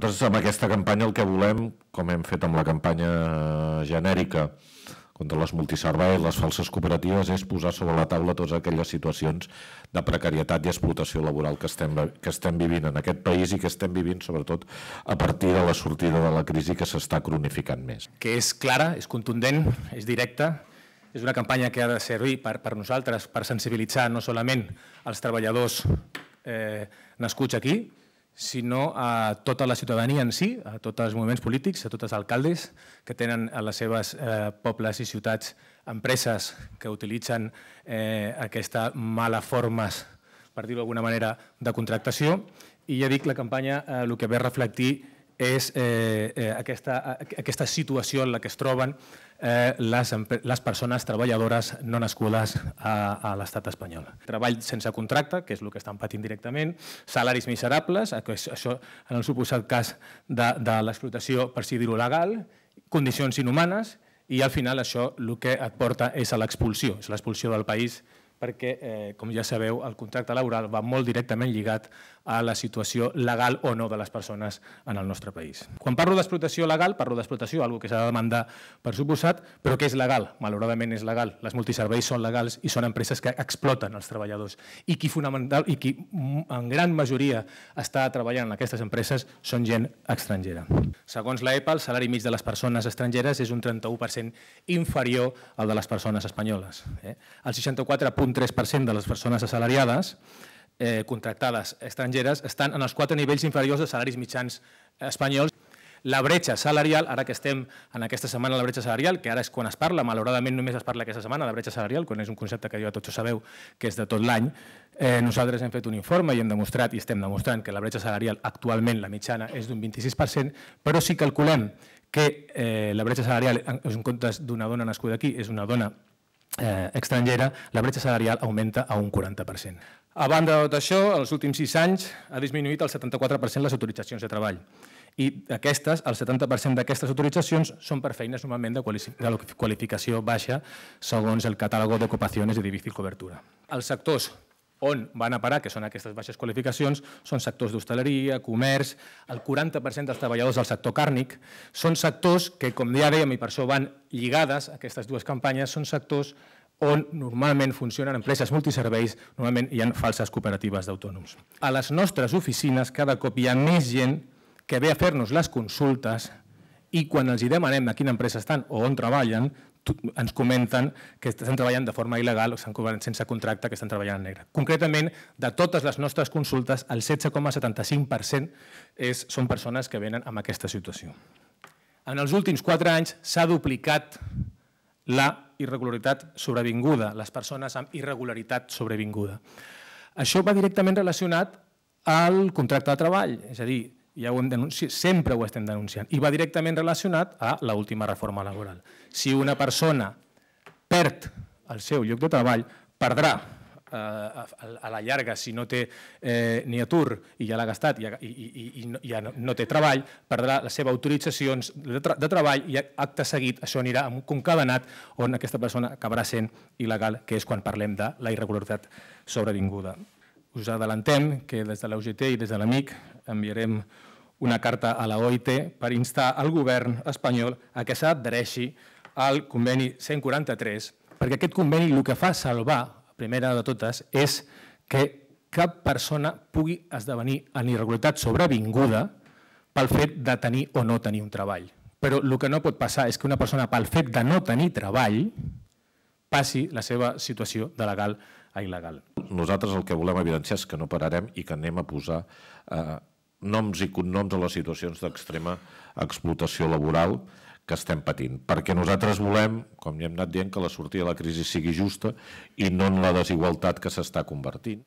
Nosaltres amb aquesta campanya el que volem, com hem fet amb la campanya genèrica contra les multiservei i les falses cooperatives, és posar sobre la taula totes aquelles situacions de precarietat i explotació laboral que estem, que estem vivint en aquest país i que estem vivint, sobretot, a partir de la sortida de la crisi que s'està cronificant més. Que és clara, és contundent, és directa, és una campanya que ha de servir per, per nosaltres per sensibilitzar no solament els treballadors eh, nascuts aquí, sinó a tota la ciutadania en si, a tots els moviments polítics, a tots els alcaldes que tenen a les seves eh, pobles i ciutats empreses que utilitzen eh, aquesta mala formes, per dir-ho d'alguna manera, de contractació. I ja dic, la campanya eh, el que ve a reflectir és eh, eh, aquesta, aquesta situació en la que es troben eh, les, les persones treballadores no nascudes a, a l'estat espanyol. Treball sense contracte, que és el que estan patint directament, salaris miserables, això en el suposat cas de, de l'explotació per si dir-ho legal, condicions inhumanes, i al final això el que et porta és a l'expulsió, és l'expulsió del país perquè, eh, com ja sabeu, el contracte laboral va molt directament lligat a la situació legal o no de les persones en el nostre país. Quan parlo d'explotació legal, parlo d'explotació, algo que s'ha de demandar per suposat, però que és legal, malauradament és legal. Les multiserveis són legals i són empreses que exploten els treballadors i qui, fonamental, i qui mm, en gran majoria està treballant en aquestes empreses són gent estrangera. Segons l'EPA, el salari mig de les persones estrangeres és un 31% inferior al de les persones espanyoles. Eh? El 64,3% de les persones assalariades eh, contractades estrangeres estan en els quatre nivells inferiors de salaris mitjans espanyols. La bretxa salarial, ara que estem en aquesta setmana la bretxa salarial, que ara és quan es parla, malauradament només es parla aquesta setmana de bretxa salarial, quan és un concepte que ja tots ho sabeu que és de tot l'any, eh, nosaltres hem fet un informe i hem demostrat i estem demostrant que la bretxa salarial actualment, la mitjana, és d'un 26%, però si calculem que eh, la bretxa salarial, en comptes d'una dona nascuda aquí, és una dona eh, estrangera, la bretxa salarial augmenta a un 40%. A banda de tot això, els últims sis anys ha disminuït el 74% les autoritzacions de treball i aquestes, el 70% d'aquestes autoritzacions són per feines normalment de, qualificació baixa segons el catàleg d'ocupacions i difícil cobertura. Els sectors on van a parar, que són aquestes baixes qualificacions, són sectors d'hostaleria, comerç, el 40% dels treballadors del sector càrnic, són sectors que, com ja dèiem, i per això van lligades aquestes dues campanyes, són sectors on normalment funcionen empreses multiserveis, normalment hi ha falses cooperatives d'autònoms. A les nostres oficines cada cop hi ha més gent que ve a fer-nos les consultes i quan els demanem de quina empresa estan o on treballen, ens comenten que estan treballant de forma il·legal o estan cobrant sense contracte, que estan treballant en negre. Concretament, de totes les nostres consultes, el 16,75% són persones que venen amb aquesta situació. En els últims quatre anys s'ha duplicat la irregularitat sobrevinguda, les persones amb irregularitat sobrevinguda. Això va directament relacionat al contracte de treball, és a dir, ja ho hem denunciat, sempre ho estem denunciant, i va directament relacionat a l'última última reforma laboral. Si una persona perd el seu lloc de treball, perdrà eh, a la llarga, si no té eh, ni atur i ja l'ha gastat i, i, i, i no, té treball, perdrà les seves autoritzacions de, de treball i acte seguit això anirà amb un concadenat on aquesta persona acabarà sent il·legal, que és quan parlem de la irregularitat sobrevinguda. Us adelantem que des de l'UGT i des de l'AMIC enviarem una carta a la OIT per instar el govern espanyol a que s'adhereixi al conveni 143, perquè aquest conveni el que fa salvar, primera de totes, és que cap persona pugui esdevenir en irregularitat sobrevinguda pel fet de tenir o no tenir un treball. Però el que no pot passar és que una persona, pel fet de no tenir treball, passi la seva situació de legal a il·legal. Nosaltres el que volem evidenciar és que no pararem i que anem a posar eh, noms i cognoms a les situacions d'extrema explotació laboral que estem patint, perquè nosaltres volem, com ja hem anat dient, que la sortida de la crisi sigui justa i no en la desigualtat que s'està convertint.